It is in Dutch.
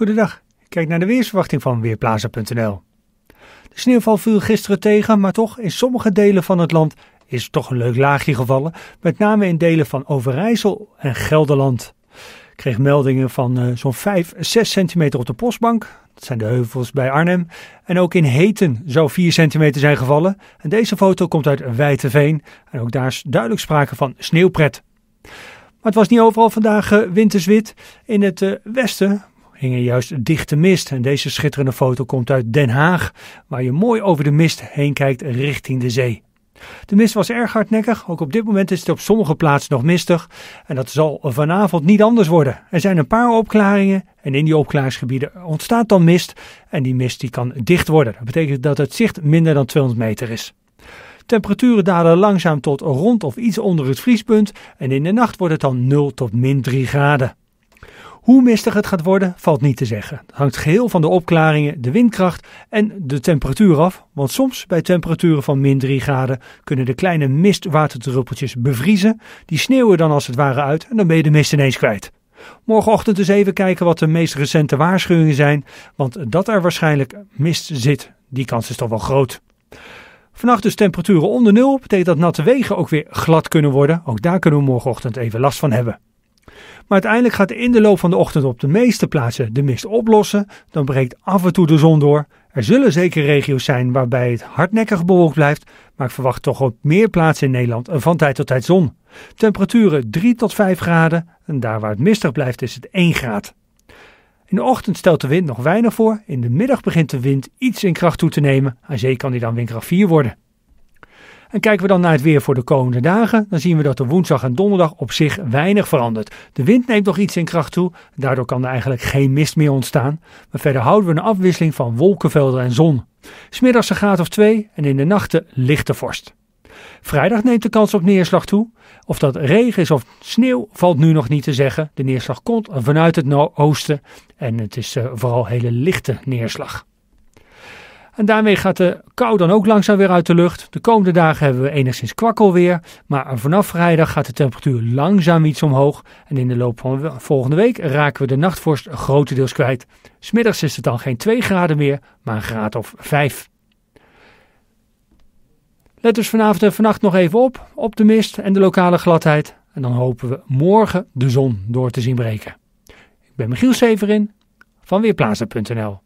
Goedendag, kijk naar de weersverwachting van Weerplaza.nl. De sneeuwval viel gisteren tegen, maar toch in sommige delen van het land is toch een leuk laagje gevallen, met name in delen van Overijssel en Gelderland. Ik kreeg meldingen van eh, zo'n 5, 6 centimeter op de postbank, dat zijn de heuvels bij Arnhem, en ook in Heten zou 4 centimeter zijn gevallen. En deze foto komt uit Wijteveen en ook daar is duidelijk sprake van sneeuwpret. Maar het was niet overal vandaag eh, winterswit. In het eh, westen hingen juist dichte mist. En deze schitterende foto komt uit Den Haag, waar je mooi over de mist heen kijkt richting de zee. De mist was erg hardnekkig. Ook op dit moment is het op sommige plaatsen nog mistig. En dat zal vanavond niet anders worden. Er zijn een paar opklaringen. En in die opklaarsgebieden ontstaat dan mist. En die mist die kan dicht worden. Dat betekent dat het zicht minder dan 200 meter is. Temperaturen dalen langzaam tot rond of iets onder het vriespunt. En in de nacht wordt het dan 0 tot min 3 graden. Hoe mistig het gaat worden, valt niet te zeggen. Het hangt geheel van de opklaringen, de windkracht en de temperatuur af. Want soms bij temperaturen van min 3 graden kunnen de kleine mistwaterdruppeltjes bevriezen. Die sneeuwen dan als het ware uit en dan ben je de mist ineens kwijt. Morgenochtend eens even kijken wat de meest recente waarschuwingen zijn. Want dat er waarschijnlijk mist zit, die kans is toch wel groot. Vannacht dus temperaturen onder nul. Betekent dat natte wegen ook weer glad kunnen worden. Ook daar kunnen we morgenochtend even last van hebben. Maar uiteindelijk gaat in de loop van de ochtend op de meeste plaatsen de mist oplossen. Dan breekt af en toe de zon door. Er zullen zeker regio's zijn waarbij het hardnekkig bewolkt blijft. Maar ik verwacht toch op meer plaatsen in Nederland van tijd tot tijd zon. Temperaturen 3 tot 5 graden. En daar waar het mistig blijft is het 1 graad. In de ochtend stelt de wind nog weinig voor. In de middag begint de wind iets in kracht toe te nemen. Aan zee kan die dan windkracht 4 worden. En kijken we dan naar het weer voor de komende dagen, dan zien we dat de woensdag en donderdag op zich weinig verandert. De wind neemt nog iets in kracht toe, daardoor kan er eigenlijk geen mist meer ontstaan. Maar verder houden we een afwisseling van wolkenvelden en zon. Smiddags een graad of twee en in de nachten lichte vorst. Vrijdag neemt de kans op neerslag toe. Of dat regen is of sneeuw valt nu nog niet te zeggen. De neerslag komt vanuit het oosten en het is eh, vooral hele lichte neerslag. En daarmee gaat de kou dan ook langzaam weer uit de lucht. De komende dagen hebben we enigszins kwakkelweer. Maar vanaf vrijdag gaat de temperatuur langzaam iets omhoog. En in de loop van volgende week raken we de nachtvorst grotendeels kwijt. Smiddags is het dan geen 2 graden meer, maar een graad of 5. Let dus vanavond en vannacht nog even op, op de mist en de lokale gladheid. En dan hopen we morgen de zon door te zien breken. Ik ben Michiel Severin van Weerplaza.nl